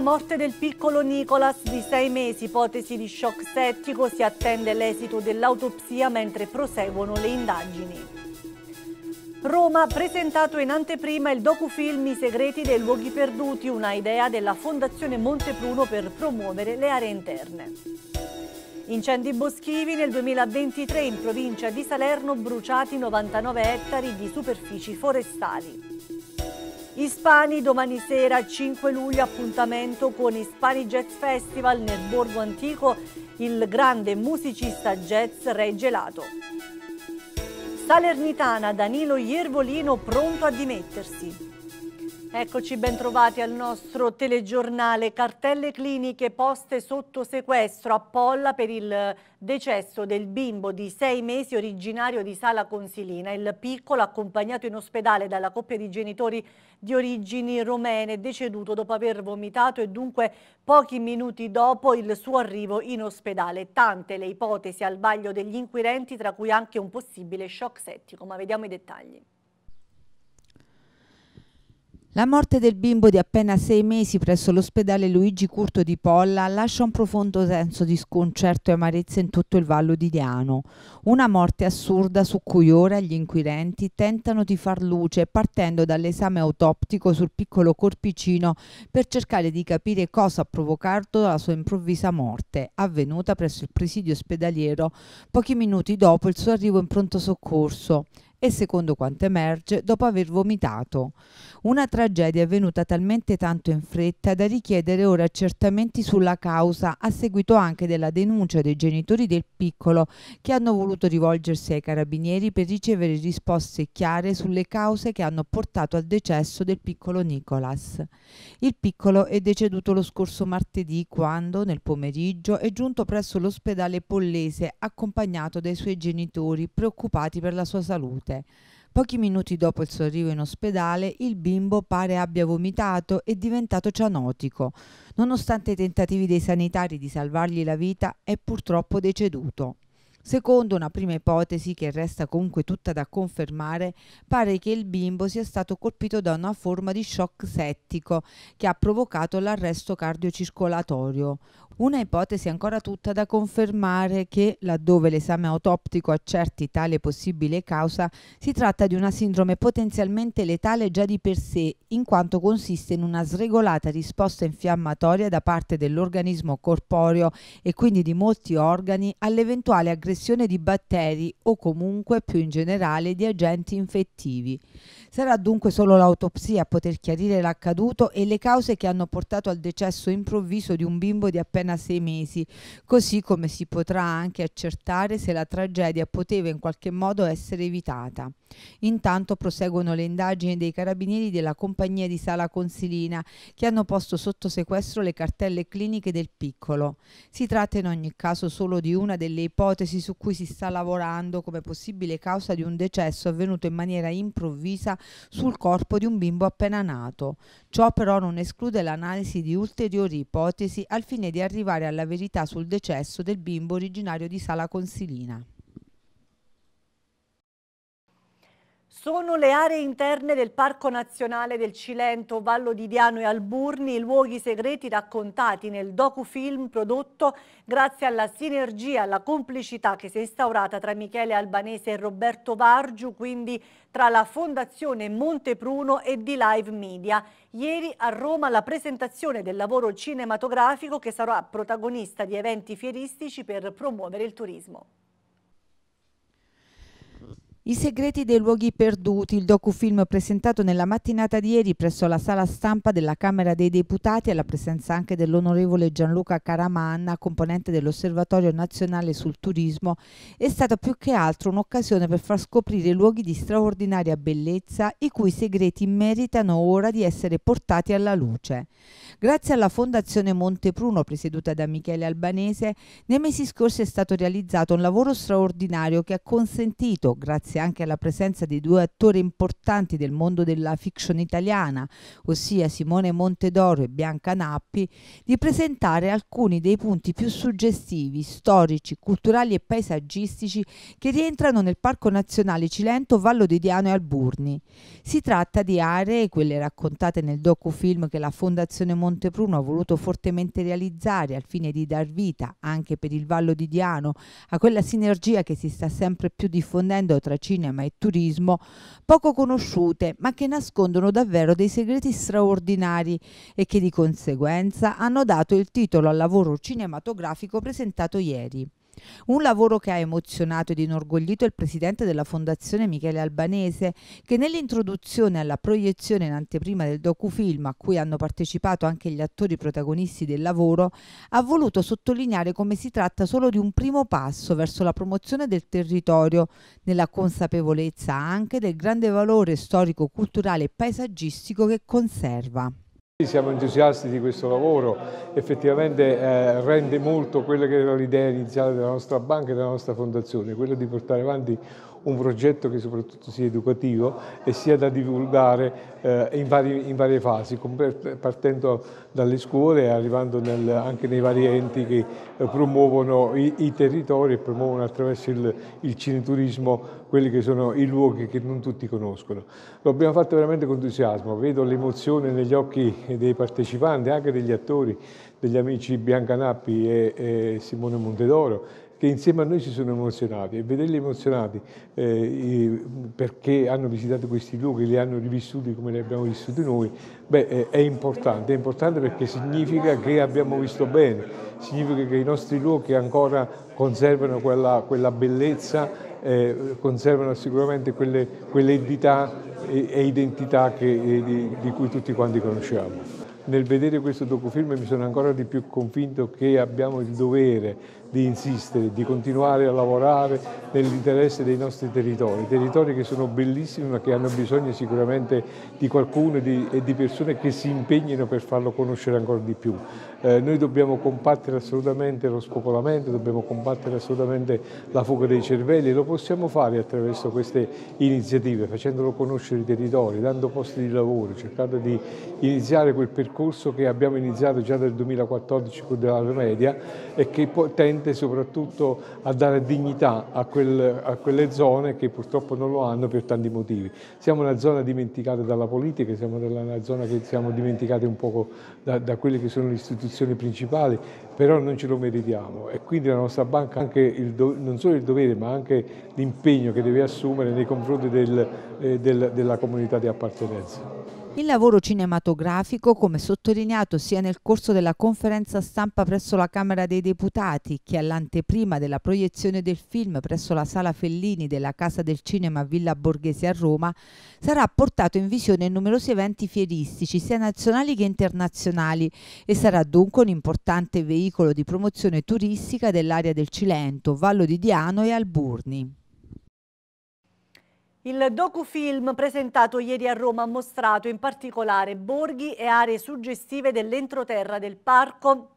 morte del piccolo Nicolas di sei mesi, ipotesi di shock settico, si attende l'esito dell'autopsia mentre proseguono le indagini. Roma ha presentato in anteprima il docufilm I segreti dei luoghi perduti, una idea della Fondazione Montepruno per promuovere le aree interne. Incendi boschivi nel 2023 in provincia di Salerno bruciati 99 ettari di superfici forestali. Ispani domani sera 5 luglio appuntamento con Ispani Jazz Festival nel Borgo Antico, il grande musicista jazz Re Gelato. Salernitana Danilo Iervolino pronto a dimettersi. Eccoci bentrovati al nostro telegiornale Cartelle cliniche poste sotto sequestro a Polla per il decesso del bimbo di sei mesi originario di Sala Consilina. Il piccolo accompagnato in ospedale dalla coppia di genitori di origini romene deceduto dopo aver vomitato e dunque pochi minuti dopo il suo arrivo in ospedale. Tante le ipotesi al vaglio degli inquirenti tra cui anche un possibile shock settico ma vediamo i dettagli. La morte del bimbo di appena sei mesi presso l'ospedale Luigi Curto di Polla lascia un profondo senso di sconcerto e amarezza in tutto il Vallo di Diano. Una morte assurda su cui ora gli inquirenti tentano di far luce partendo dall'esame autoptico sul piccolo corpicino per cercare di capire cosa ha provocato la sua improvvisa morte, avvenuta presso il presidio ospedaliero pochi minuti dopo il suo arrivo in pronto soccorso e secondo quanto emerge dopo aver vomitato. Una tragedia avvenuta talmente tanto in fretta da richiedere ora accertamenti sulla causa a seguito anche della denuncia dei genitori del piccolo che hanno voluto rivolgersi ai carabinieri per ricevere risposte chiare sulle cause che hanno portato al decesso del piccolo Nicolas. Il piccolo è deceduto lo scorso martedì quando nel pomeriggio è giunto presso l'ospedale Pollese accompagnato dai suoi genitori preoccupati per la sua salute morte. Pochi minuti dopo il suo arrivo in ospedale, il bimbo pare abbia vomitato e diventato cianotico. Nonostante i tentativi dei sanitari di salvargli la vita, è purtroppo deceduto. Secondo una prima ipotesi, che resta comunque tutta da confermare, pare che il bimbo sia stato colpito da una forma di shock settico che ha provocato l'arresto cardiocircolatorio, una ipotesi ancora tutta da confermare che, laddove l'esame autoptico accerti tale possibile causa, si tratta di una sindrome potenzialmente letale già di per sé, in quanto consiste in una sregolata risposta infiammatoria da parte dell'organismo corporeo e quindi di molti organi all'eventuale aggressione di batteri o comunque più in generale di agenti infettivi. Sarà dunque solo l'autopsia a poter chiarire l'accaduto e le cause che hanno portato al decesso improvviso di un bimbo di appena condanna sei mesi, così come si potrà anche accertare se la tragedia poteva in qualche modo essere evitata. Intanto proseguono le indagini dei carabinieri della compagnia di Sala Consilina che hanno posto sotto sequestro le cartelle cliniche del piccolo. Si tratta in ogni caso solo di una delle ipotesi su cui si sta lavorando come possibile causa di un decesso avvenuto in maniera improvvisa sul corpo di un bimbo appena nato. Ciò però non esclude l'analisi di ulteriori ipotesi al fine di arrivare alla verità sul decesso del bimbo originario di Sala Consilina. Sono le aree interne del Parco Nazionale del Cilento, Vallo di Diano e Alburni i luoghi segreti raccontati nel docufilm prodotto grazie alla sinergia, alla complicità che si è instaurata tra Michele Albanese e Roberto Vargiu, quindi tra la Fondazione Montepruno e di Live Media. Ieri a Roma la presentazione del lavoro cinematografico che sarà protagonista di eventi fieristici per promuovere il turismo. I segreti dei luoghi perduti, il docufilm presentato nella mattinata di ieri presso la sala stampa della Camera dei Deputati alla presenza anche dell'onorevole Gianluca Caramanna, componente dell'Osservatorio Nazionale sul Turismo, è stata più che altro un'occasione per far scoprire luoghi di straordinaria bellezza i cui segreti meritano ora di essere portati alla luce. Grazie alla Fondazione Montepruno presieduta da Michele Albanese, nei mesi scorsi è stato realizzato un lavoro straordinario che ha consentito, grazie anche alla presenza di due attori importanti del mondo della fiction italiana, ossia Simone Montedoro e Bianca Nappi, di presentare alcuni dei punti più suggestivi, storici, culturali e paesaggistici che rientrano nel Parco Nazionale Cilento, Vallo di Diano e Alburni. Si tratta di aree, quelle raccontate nel docufilm che la Fondazione Montepruno ha voluto fortemente realizzare al fine di dar vita, anche per il Vallo di Diano, a quella sinergia che si sta sempre più diffondendo tra città cinema e turismo, poco conosciute ma che nascondono davvero dei segreti straordinari e che di conseguenza hanno dato il titolo al lavoro cinematografico presentato ieri. Un lavoro che ha emozionato ed inorgoglito il presidente della Fondazione Michele Albanese, che nell'introduzione alla proiezione in anteprima del docufilm, a cui hanno partecipato anche gli attori protagonisti del lavoro, ha voluto sottolineare come si tratta solo di un primo passo verso la promozione del territorio, nella consapevolezza anche del grande valore storico, culturale e paesaggistico che conserva. Siamo entusiasti di questo lavoro, effettivamente eh, rende molto quella che era l'idea iniziale della nostra banca e della nostra fondazione, quello di portare avanti un progetto che soprattutto sia educativo e sia da divulgare eh, in, vari, in, varie fasi, partendo dalle scuole e arrivando nel, anche nei vari enti che eh, promuovono i, i, territori e promuovono attraverso il, il cineturismo quelli che sono i luoghi che non tutti conoscono. Lo abbiamo fatto veramente con entusiasmo, vedo l'emozione negli occhi dei partecipanti, anche degli attori, degli amici Biancanappi e, e Simone Montedoro che insieme a noi si sono emozionati e vederli emozionati eh, perché hanno visitato questi luoghi, li hanno rivissuti come li abbiamo vissuti noi, beh, è importante, è importante perché significa che abbiamo visto bene, significa che i nostri luoghi ancora conservano quella, quella bellezza eh, conservano sicuramente quelle, quelle entità e, e identità che, e eh, di, di cui tutti quanti conosciamo. Nel vedere questo docufilm mi sono ancora di più convinto che abbiamo il dovere di insistere, di continuare a lavorare nell'interesse dei nostri territori, territori che sono bellissimi ma che hanno bisogno sicuramente di qualcuno e di, e di persone che si impegnino per farlo conoscere ancora di più. Eh, noi dobbiamo combattere assolutamente lo spopolamento, dobbiamo combattere assolutamente la fuga dei cervelli e lo possiamo fare attraverso queste iniziative, facendolo conoscere i territori, dando posti di lavoro, cercando di iniziare quel percorso che abbiamo iniziato già nel 2014 con la media e che tende tende soprattutto a dare dignità a, quel, a, quelle zone che purtroppo non lo hanno per tanti motivi. Siamo una zona dimenticata dalla politica, siamo una zona che siamo dimenticati un poco da, da quelle che sono le istituzioni principali, però non ce lo meritiamo e quindi la nostra banca ha anche il, non solo il dovere ma anche l'impegno che deve assumere nei confronti del, eh, del, della comunità di appartenenza. Il lavoro cinematografico, come sottolineato sia nel corso della conferenza stampa presso la Camera dei Deputati che all'anteprima della proiezione del film presso la Sala Fellini della Casa del Cinema Villa Borghese a Roma, sarà portato in visione in numerosi eventi fieristici, sia nazionali che internazionali, e sarà dunque un importante veicolo di promozione turistica dell'area del Cilento, Vallo di Diano e Alburni. Il docufilm presentato ieri a Roma ha mostrato in particolare borghi e aree suggestive dell'entroterra del parco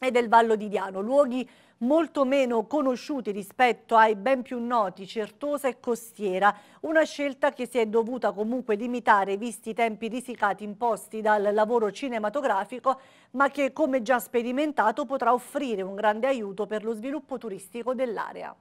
e del Vallo di Diano, luoghi molto meno conosciuti rispetto ai ben più noti Certosa e Costiera, una scelta che si è dovuta comunque limitare visti i tempi risicati imposti dal lavoro cinematografico, ma che come già sperimentato potrà offrire un grande aiuto per lo sviluppo turistico dell'area.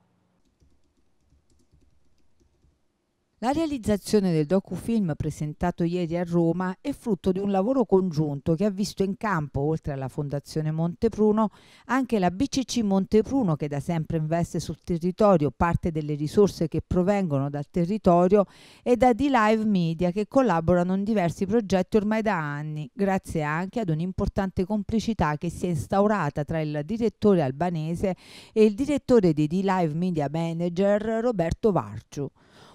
La realizzazione del docufilm presentato ieri a Roma è frutto di un lavoro congiunto che ha visto in campo, oltre alla Fondazione Montepruno, anche la BCC Montepruno che da sempre investe sul territorio parte delle risorse che provengono dal territorio e da D-Live Media che collaborano in diversi progetti ormai da anni, grazie anche ad un'importante complicità che si è instaurata tra il direttore albanese e il direttore di D-Live Media Manager Roberto Varciu.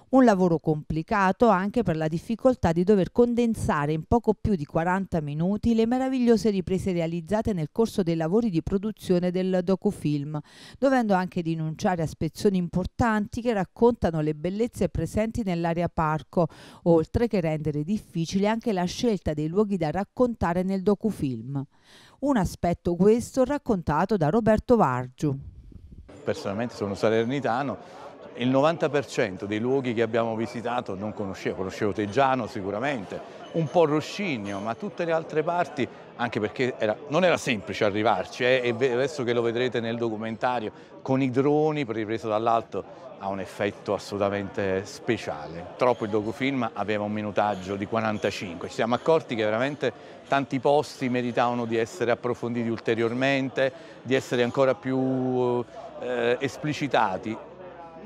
Un lavoro complicato anche per la difficoltà di dover condensare in poco più di 40 minuti le meravigliose riprese realizzate nel corso dei lavori di produzione del docufilm, dovendo anche rinunciare a spezzoni importanti che raccontano le bellezze presenti nell'area parco, oltre che rendere difficile anche la scelta dei luoghi da raccontare nel docufilm. Un aspetto questo raccontato da Roberto Vargiu. Personalmente sono salernitano il 90% dei luoghi che abbiamo visitato non conoscevo, conoscevo Teggiano sicuramente, un po' Roscigno, ma tutte le altre parti, anche perché era, non era semplice arrivarci, eh, e adesso che lo vedrete nel documentario, con i droni ripreso dall'alto ha un effetto assolutamente speciale. Troppo il docufilm aveva un minutaggio di 45, ci siamo accorti che veramente tanti posti meritavano di essere approfonditi ulteriormente, di essere ancora più eh, esplicitati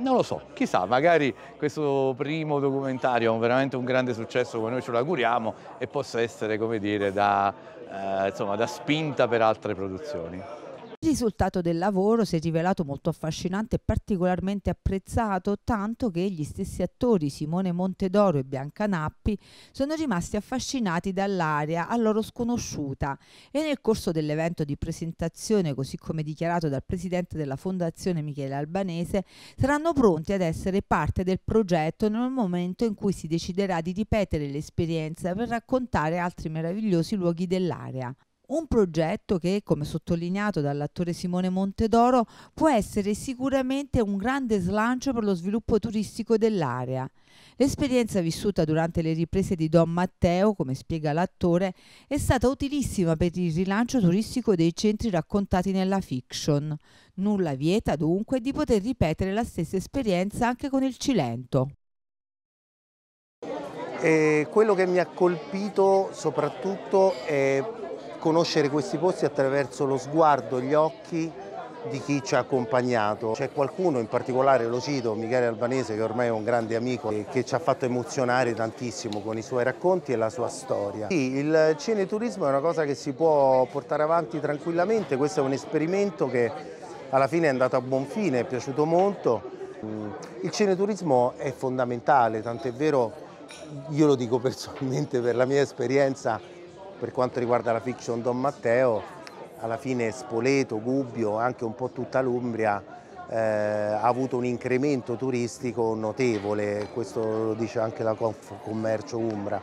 non lo so, chissà, magari questo primo documentario è veramente un grande successo come noi ce lo auguriamo e possa essere, come dire, da, eh, insomma, da spinta per altre produzioni. Il risultato del lavoro si è rivelato molto affascinante e particolarmente apprezzato, tanto che gli stessi attori Simone Montedoro e Bianca Nappi sono rimasti affascinati dall'area a loro sconosciuta e nel corso dell'evento di presentazione, così come dichiarato dal presidente della Fondazione Michele Albanese, saranno pronti ad essere parte del progetto nel momento in cui si deciderà di ripetere l'esperienza per raccontare altri meravigliosi luoghi dell'area. Un progetto che, come sottolineato dall'attore Simone Montedoro, può essere sicuramente un grande slancio per lo sviluppo turistico dell'area. L'esperienza vissuta durante le riprese di Don Matteo, come spiega l'attore, è stata utilissima per il rilancio turistico dei centri raccontati nella fiction. Nulla vieta dunque di poter ripetere la stessa esperienza anche con il Cilento. E quello che mi ha colpito soprattutto è conoscere questi posti attraverso lo sguardo, gli occhi di chi ci ha accompagnato. C'è qualcuno in particolare, lo cito, Michele Albanese, che ormai è un grande amico, e che ci ha fatto emozionare tantissimo con i suoi racconti e la sua storia. Sì, il cineturismo è una cosa che si può portare avanti tranquillamente, questo è un esperimento che alla fine è andato a buon fine, è piaciuto molto. Mm, il cineturismo è fondamentale, tant'è vero io lo dico personalmente per la mia esperienza per quanto riguarda la fiction Don Matteo, alla fine Spoleto, Gubbio, anche un po' tutta l'Umbria eh, ha avuto un incremento turistico notevole, questo lo dice anche la Confcommercio Umbra,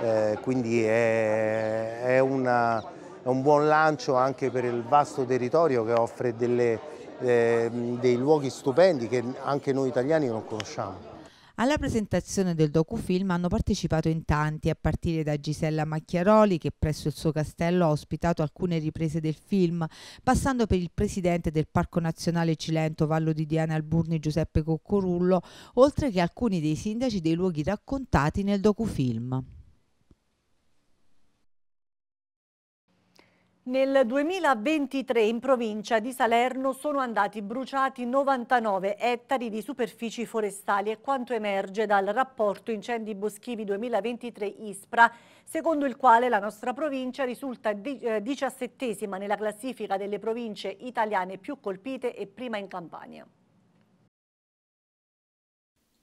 eh, quindi è, è, una, è, un buon lancio anche per il vasto territorio che offre delle, eh, dei luoghi stupendi che anche noi italiani non conosciamo. Alla presentazione del docufilm hanno partecipato in tanti, a partire da Gisella Macchiaroli che presso il suo castello ha ospitato alcune riprese del film, passando per il presidente del Parco Nazionale Cilento Vallo di Diana Alburni Giuseppe Coccorullo, oltre che alcuni dei sindaci dei luoghi raccontati nel docufilm. Nel 2023 in provincia di Salerno sono andati bruciati 99 ettari di superfici forestali e quanto emerge dal rapporto incendi boschivi 2023 ISPRA, secondo il quale la nostra provincia risulta eh, diciassettesima nella classifica delle province italiane più colpite e prima in Campania.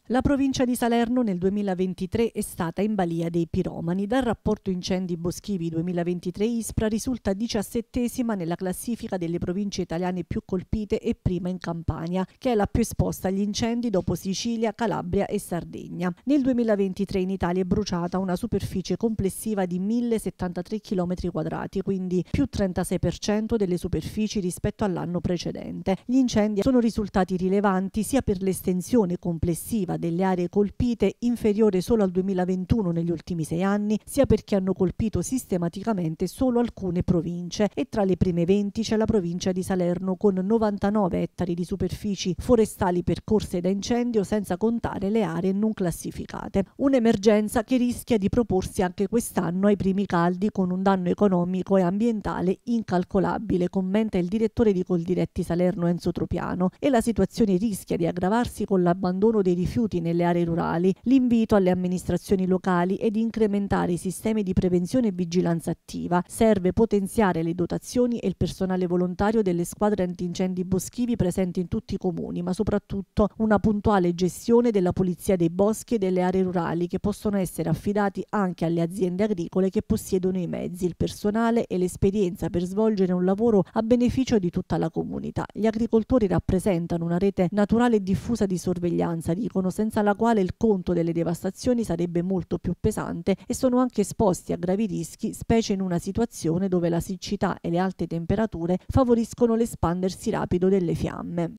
La provincia di Salerno nel 2023 è stata in balia dei piromani. Dal rapporto Incendi Boschivi 2023 Ispra risulta diciassettesima nella classifica delle province italiane più colpite e prima in Campania, che è la più esposta agli incendi dopo Sicilia, Calabria e Sardegna. Nel 2023 in Italia è bruciata una superficie complessiva di 1073 km2, quindi più 36% delle superfici rispetto all'anno precedente. Gli incendi sono risultati rilevanti sia per l'estensione complessiva occupava delle aree colpite inferiore solo al 2021 negli ultimi sei anni, sia perché hanno colpito sistematicamente solo alcune province e tra le prime 20 c'è la provincia di Salerno con 99 ettari di superfici forestali percorse da incendio senza contare le aree non classificate. Un'emergenza che rischia di proporsi anche quest'anno ai primi caldi con un danno economico e ambientale incalcolabile, commenta il direttore di Coldiretti Salerno Enzo Tropiano e la situazione rischia di aggravarsi con l'abbandono dei rifiuti rifiuti nelle aree rurali, l'invito alle amministrazioni locali è di incrementare i sistemi di prevenzione e vigilanza attiva. Serve potenziare le dotazioni e il personale volontario delle squadre antincendi boschivi presenti in tutti i comuni, ma soprattutto una puntuale gestione della pulizia dei boschi e delle aree rurali che possono essere affidati anche alle aziende agricole che possiedono i mezzi, il personale e l'esperienza per svolgere un lavoro a beneficio di tutta la comunità. Gli agricoltori rappresentano una rete naturale e diffusa di sorveglianza, dicono senza la quale il conto delle devastazioni sarebbe molto più pesante e sono anche esposti a gravi rischi, specie in una situazione dove la siccità e le alte temperature favoriscono l'espandersi rapido delle fiamme.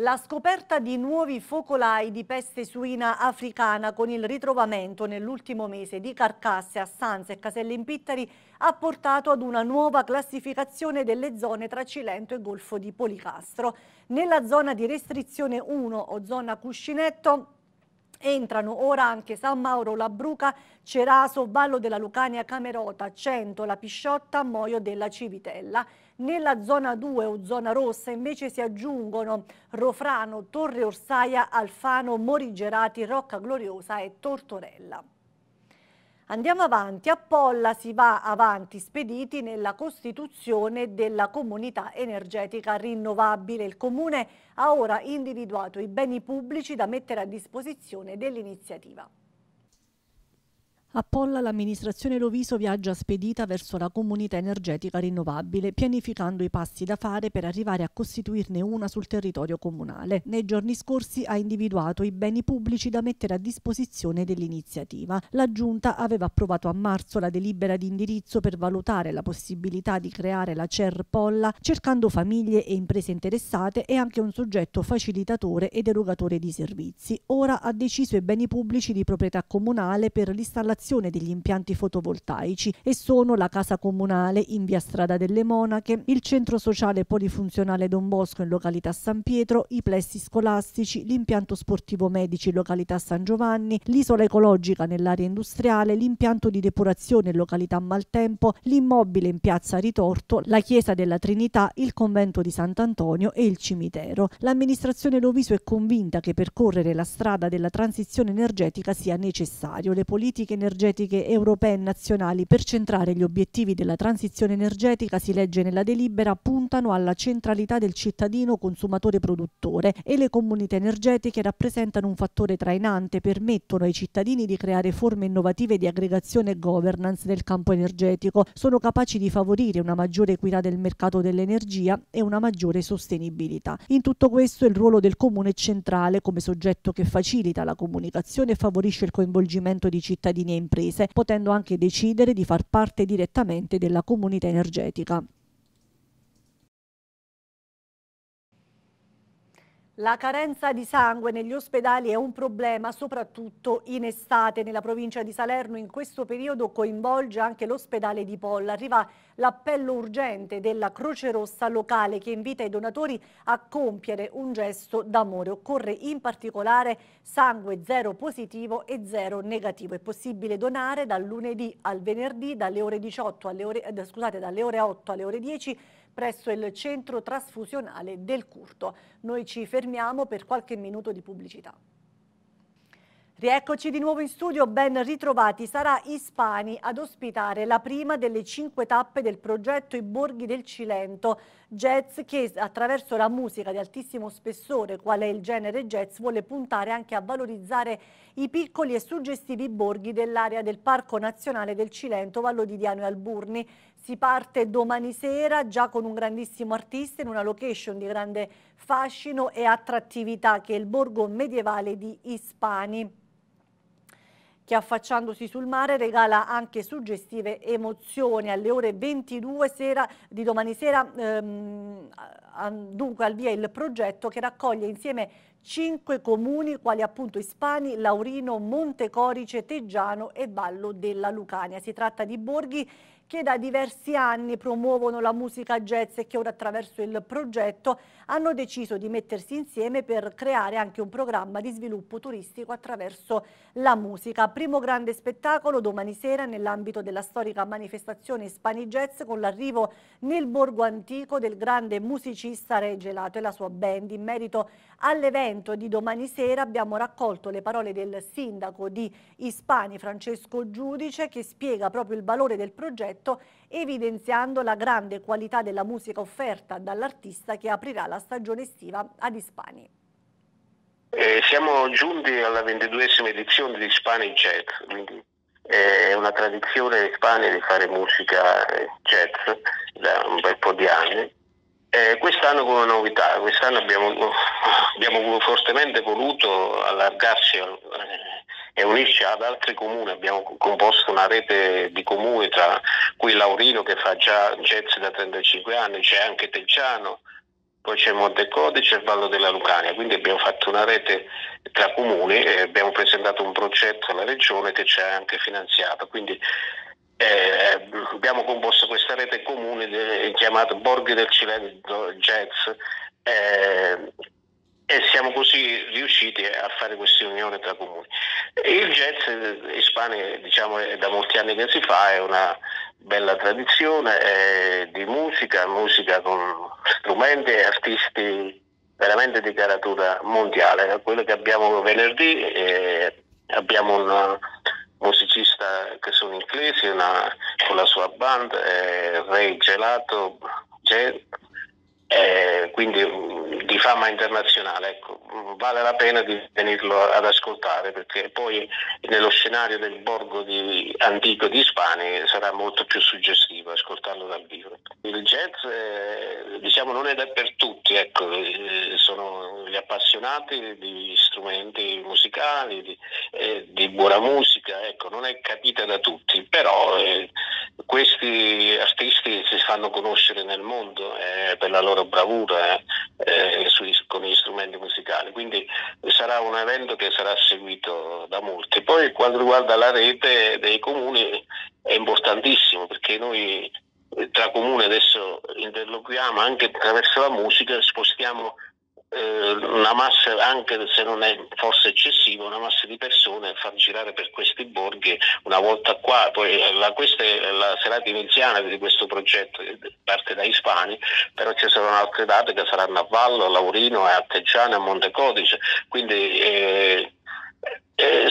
La scoperta di nuovi focolai di peste suina africana con il ritrovamento nell'ultimo mese di carcasse a Sanza e Caselle in Casellimpittari ha portato ad una nuova classificazione delle zone tra Cilento e Golfo di Policastro. Nella zona di restrizione 1 o zona cuscinetto Entrano ora anche San Mauro, La Bruca, Ceraso, Vallo della Lucania, Camerota, Cento, La Pisciotta, Moio della Civitella. Nella zona 2 o zona rossa invece si aggiungono Rofrano, Torre Orsaia, Alfano, Morigerati, Rocca Gloriosa e Tortorella. Andiamo avanti, a Polla si va avanti spediti nella costituzione della comunità energetica rinnovabile. Il Comune ha ora individuato i beni pubblici da mettere a disposizione dell'iniziativa. A Polla l'amministrazione Loviso viaggia spedita verso la comunità energetica rinnovabile, pianificando i passi da fare per arrivare a costituirne una sul territorio comunale. Nei giorni scorsi ha individuato i beni pubblici da mettere a disposizione dell'iniziativa. La Giunta aveva approvato a marzo la delibera di indirizzo per valutare la possibilità di creare la CER Polla, cercando famiglie e imprese interessate e anche un soggetto facilitatore ed erogatore di servizi. Ora ha deciso i beni pubblici di proprietà comunale per l'installazione realizzazione degli impianti fotovoltaici e sono la Casa Comunale in via Strada delle Monache, il Centro Sociale Polifunzionale Don Bosco in località San Pietro, i plessi scolastici, l'impianto sportivo medici in località San Giovanni, l'isola ecologica nell'area industriale, l'impianto di depurazione in località Maltempo, l'immobile in piazza Ritorto, la chiesa della Trinità, il convento di Sant'Antonio e il cimitero. L'amministrazione Loviso è convinta che percorrere la strada della transizione energetica sia necessario. Le politiche energetiche energetiche europee e nazionali per centrare gli obiettivi della transizione energetica, si legge nella delibera, puntano alla centralità del cittadino consumatore produttore e le comunità energetiche rappresentano un fattore trainante, permettono ai cittadini di creare forme innovative di aggregazione e governance nel campo energetico, sono capaci di favorire una maggiore equità del mercato dell'energia e una maggiore sostenibilità. In tutto questo il ruolo del comune centrale come soggetto che facilita la comunicazione e favorisce il coinvolgimento di cittadini e imprese, potendo anche decidere di far parte direttamente della comunità energetica. La carenza di sangue negli ospedali è un problema soprattutto in estate. Nella provincia di Salerno in questo periodo coinvolge anche l'ospedale di Polla. Arriva l'appello urgente della Croce Rossa locale che invita i donatori a compiere un gesto d'amore. Occorre in particolare sangue zero positivo e zero negativo. È possibile donare dal lunedì al venerdì dalle ore, 18 alle ore, eh, scusate, dalle ore 8 alle ore 10 presso il centro trasfusionale del Curto. Noi ci fermiamo per qualche minuto di pubblicità. Rieccoci di nuovo in studio, ben ritrovati. Sarà Ispani ad ospitare la prima delle cinque tappe del progetto I Borghi del Cilento, jazz che attraverso la musica di altissimo spessore, qual è il genere jazz, vuole puntare anche a valorizzare i piccoli e suggestivi borghi dell'area del Parco Nazionale del Cilento, Vallo di Diano e Alburni. Si parte domani sera già con un grandissimo artista in una location di grande fascino e attrattività che è il borgo medievale di Ispani che affacciandosi sul mare regala anche suggestive emozioni. Alle ore 22 sera, di domani sera ehm, dunque al via il progetto che raccoglie insieme cinque comuni quali appunto Ispani, Laurino, Montecorice, Teggiano e Vallo della Lucania. Si tratta di borghi che da diversi anni promuovono la musica jazz e che ora attraverso il progetto hanno deciso di mettersi insieme per creare anche un programma di sviluppo turistico attraverso la musica. Primo grande spettacolo domani sera nell'ambito della storica manifestazione Spani Jazz con l'arrivo nel borgo antico del grande musicista Re Gelato e la sua band. In merito all'evento di domani sera abbiamo raccolto le parole del sindaco di Ispani Francesco Giudice che spiega proprio il valore del progetto progetto, evidenziando la grande qualità della musica offerta dall'artista che aprirà la stagione estiva ad Ispani. Eh, siamo giunti alla ventiduesima edizione di Hispanic Jazz, quindi eh, è una tradizione in ispana di fare musica eh, jazz da un bel po' di anni. Eh, quest'anno come novità, quest'anno abbiamo, abbiamo, fortemente voluto allargarsi al, eh, e unisce ad altri comuni. Abbiamo composto una rete di comuni tra cui Laurino che fa già jazz da 35 anni, c'è anche Teggiano, poi c'è Monte Codice e Vallo della Lucania, quindi abbiamo fatto una rete tra comuni e abbiamo presentato un progetto alla regione che ci ha anche finanziato. Quindi eh, abbiamo composto questa rete comune de, eh, chiamata Borghi del Cilento Jazz. Eh, e siamo così riusciti a fare questa unione tra comuni. Il jazz ispanico diciamo, è da molti anni che si fa, è una bella tradizione di musica, musica con strumenti e artisti veramente di caratura mondiale. Quello che abbiamo venerdì eh, abbiamo un musicista che sono inglesi una, con la sua band, eh, Ray Gelato, Gel, eh, quindi di fama internazionale, ecco, vale la pena di venirlo ad ascoltare perché poi nello scenario del borgo di, antico di Spani sarà molto più suggestivo ascoltarlo dal vivo. Il jazz eh, diciamo, non è per tutti, ecco, eh, sono gli appassionati di strumenti musicali, di, eh, di buona musica, ecco, non è capita da tutti, però eh, questi artisti si fanno conoscere nel mondo eh, per la loro bravura. Eh, eh, su, con gli strumenti musicali, quindi sarà un evento che sarà seguito da molti. Poi quanto riguarda la rete dei comuni è importantissimo perché noi eh, tra comuni adesso interloquiamo anche attraverso la musica, spostiamo eh, una massa, anche se non è forse eccessiva, una massa di persone a far girare per questi borghi una volta qua, poi eh, la, questa è la serata iniziale di questo progetto eh, parte da Ispani, però ci saranno altre date che saranno a Vallo, a Laurino, a Artegiano, a Montecodice, quindi eh, eh,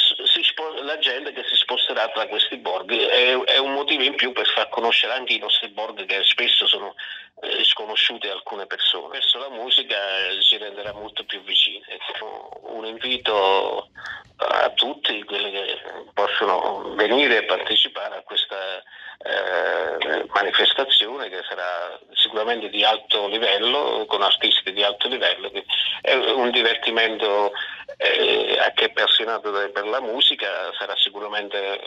la gente che si sposterà tra questi borghi è, è un motivo in più per far conoscere anche i nostri borghi che spesso sono eh, sconosciute alcune persone. Verso la musica eh, si renderà molto più vicina. Ecco, un invito a tutti quelli che possono venire e partecipare a questa eh, manifestazione che sarà sicuramente di alto livello, con artisti di alto livello, è un divertimento eh, a chi è appassionato per la musica sarà sicuramente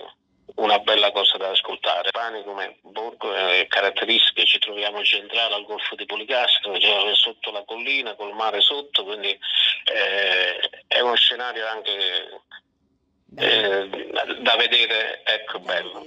una bella cosa da ascoltare. Pane come borgo e eh, caratteristiche, ci troviamo centrale al Golfo di Policastro, cioè eh, sotto la collina, col mare sotto, quindi eh, è uno scenario anche eh, da vedere, ecco bello.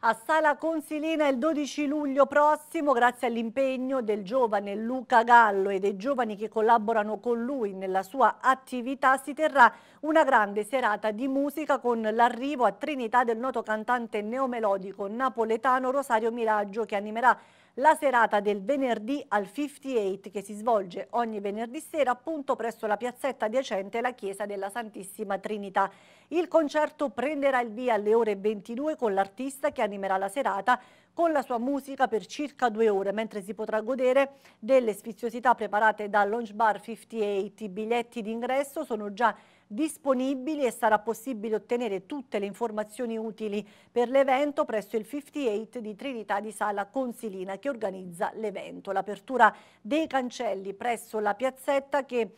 A Sala Consilina il 12 luglio prossimo, grazie all'impegno del giovane Luca Gallo e dei giovani che collaborano con lui nella sua attività, si terrà una grande serata di musica con l'arrivo a Trinità del noto cantante neomelodico napoletano Rosario Miraggio che animerà la serata del venerdì al 58 che si svolge ogni venerdì sera appunto presso la piazzetta adiacente la chiesa della Santissima Trinità. Il concerto prenderà il via alle ore 22 con l'artista che animerà la serata con la sua musica per circa due ore, mentre si potrà godere delle sfiziosità preparate da Launch Bar 58. I biglietti d'ingresso sono già disponibili e sarà possibile ottenere tutte le informazioni utili per l'evento presso il 58 di Trinità di Sala Consilina che organizza l'evento. L'apertura dei cancelli presso la piazzetta che eh,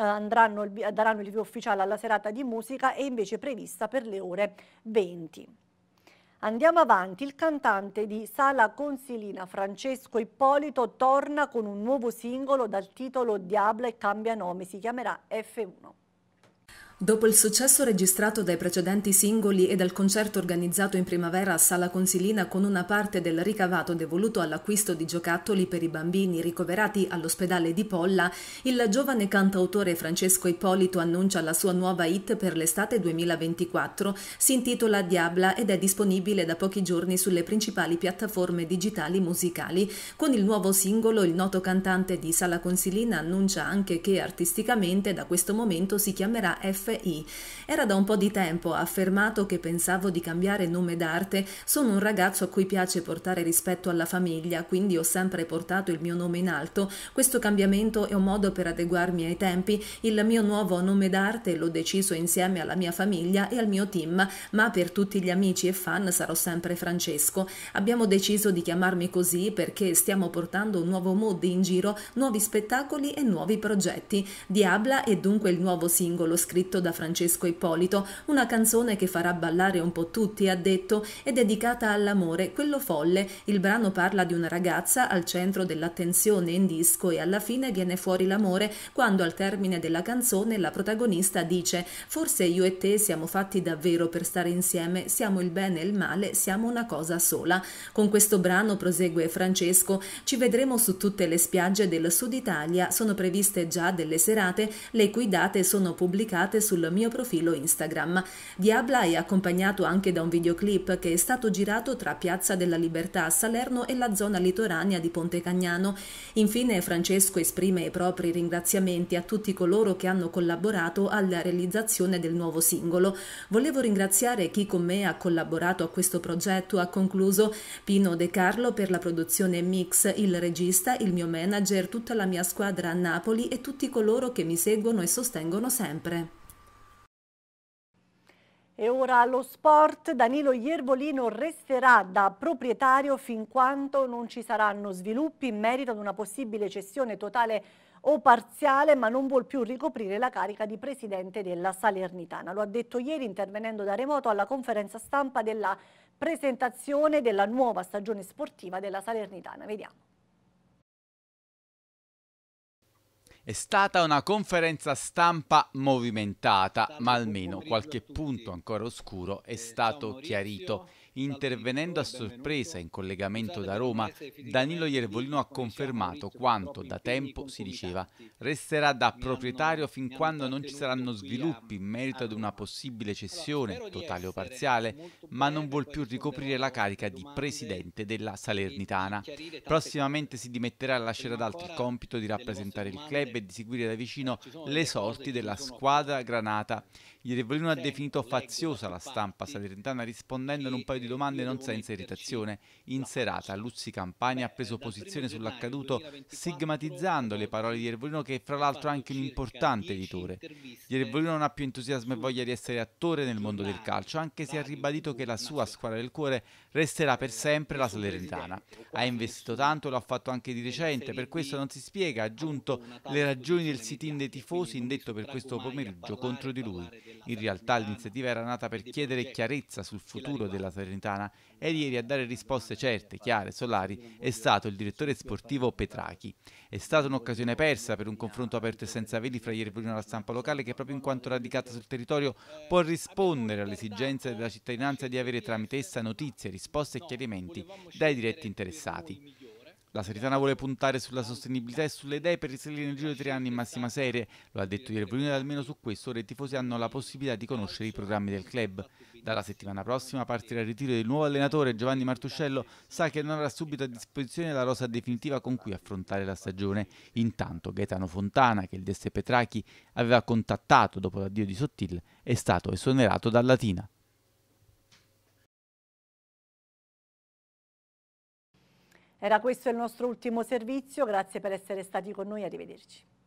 andranno, daranno il via ufficiale alla serata di musica è invece prevista per le ore 20. Andiamo avanti, il cantante di Sala Consilina Francesco Ippolito torna con un nuovo singolo dal titolo Diabla e cambia nome, si chiamerà F1. Dopo il successo registrato dai precedenti singoli e dal concerto organizzato in primavera a Sala Consilina con una parte del ricavato devoluto all'acquisto di giocattoli per i bambini ricoverati all'ospedale di Polla, il giovane cantautore Francesco Ippolito annuncia la sua nuova hit per l'estate 2024. Si intitola Diabla ed è disponibile da pochi giorni sulle principali piattaforme digitali musicali. Con il nuovo singolo il noto cantante di Sala Consilina annuncia anche che artisticamente da questo momento si chiamerà F FI. Era da un po' di tempo affermato che pensavo di cambiare nome d'arte, sono un ragazzo a cui piace portare rispetto alla famiglia, quindi ho sempre portato il mio nome in alto. Questo cambiamento è un modo per adeguarmi ai tempi. Il mio nuovo nome d'arte l'ho deciso insieme alla mia famiglia e al mio team, ma per tutti gli amici e fan sarò sempre Francesco. Abbiamo deciso di chiamarmi così perché stiamo portando un nuovo mood in giro, nuovi spettacoli e nuovi progetti. Diabla è dunque il nuovo singolo scritto scritto da Francesco Ippolito, una canzone che farà ballare un po' tutti, ha detto, è dedicata all'amore, quello folle. Il brano parla di una ragazza al centro dell'attenzione in disco e alla fine viene fuori l'amore quando al termine della canzone la protagonista dice forse io e te siamo fatti davvero per stare insieme, siamo il bene e il male, siamo una cosa sola. Con questo brano prosegue Francesco, ci vedremo su tutte le spiagge del sud Italia, sono previste già delle serate, le cui date sono pubblicate sul mio profilo Instagram. Diabla è accompagnato anche da un videoclip che è stato girato tra Piazza della Libertà a Salerno e la zona litoranea di Ponte Cagnano. Infine Francesco esprime i propri ringraziamenti a tutti coloro che hanno collaborato alla realizzazione del nuovo singolo. Volevo ringraziare chi con me ha collaborato a questo progetto, ha concluso Pino De Carlo per la produzione mix, il regista, il mio manager, tutta la mia squadra a Napoli e tutti coloro che mi seguono e sostengono sempre. E ora allo sport, Danilo Iervolino resterà da proprietario fin quanto non ci saranno sviluppi in merito ad una possibile cessione totale o parziale, ma non vuol più ricoprire la carica di presidente della Salernitana. Lo ha detto ieri intervenendo da remoto alla conferenza stampa della presentazione della nuova stagione sportiva della Salernitana. Vediamo. È stata una conferenza stampa movimentata, ma almeno qualche punto ancora oscuro è eh, stato chiarito. Intervenendo a sorpresa in collegamento da Roma, Danilo Iervolino ha confermato quanto da tempo si diceva resterà da proprietario fin quando non ci saranno sviluppi in merito ad una possibile cessione, totale o parziale, ma non vuol più ricoprire la carica di presidente della Salernitana. Prossimamente si dimetterà e lascerà ad altri il compito di rappresentare il club e di seguire da vicino le sorti della squadra granata. Iervolino ha definito faziosa la stampa salernitana rispondendo in un paio di di domande non senza irritazione. In serata Luzzi Campani ha preso posizione sull'accaduto stigmatizzando le parole di Ervolino che è fra l'altro anche un importante editore. Ervolino non ha più entusiasmo e voglia di essere attore nel mondo del calcio anche se ha ribadito che la sua squadra del cuore resterà per sempre la Salernitana. Ha investito tanto, e lo ha fatto anche di recente, per questo non si spiega, ha aggiunto le ragioni del sit-in dei tifosi indetto per questo pomeriggio contro di lui. In realtà l'iniziativa era nata per chiedere chiarezza sul futuro della Salernitana salernitana e ieri a dare risposte certe, chiare, solari è stato il direttore sportivo Petrachi. È stata un'occasione persa per un confronto aperto e senza veli fra ieri e la stampa locale che proprio in quanto radicata sul territorio può rispondere alle esigenze della cittadinanza di avere tramite essa notizie, risposte e chiarimenti dai diretti interessati. La Saritana vuole puntare sulla sostenibilità e sulle idee per risalire nel giro di tre anni in massima serie. Lo ha detto ieri Brunello, almeno su questo ora i tifosi hanno la possibilità di conoscere i programmi del club. Dalla settimana prossima partirà il ritiro del nuovo allenatore Giovanni Martuscello, sa che non avrà subito a disposizione la rosa definitiva con cui affrontare la stagione. Intanto Gaetano Fontana, che il Deste Petrachi aveva contattato dopo l'addio di Sottil, è stato esonerato dal Latina. Era questo il nostro ultimo servizio, grazie per essere stati con noi, arrivederci.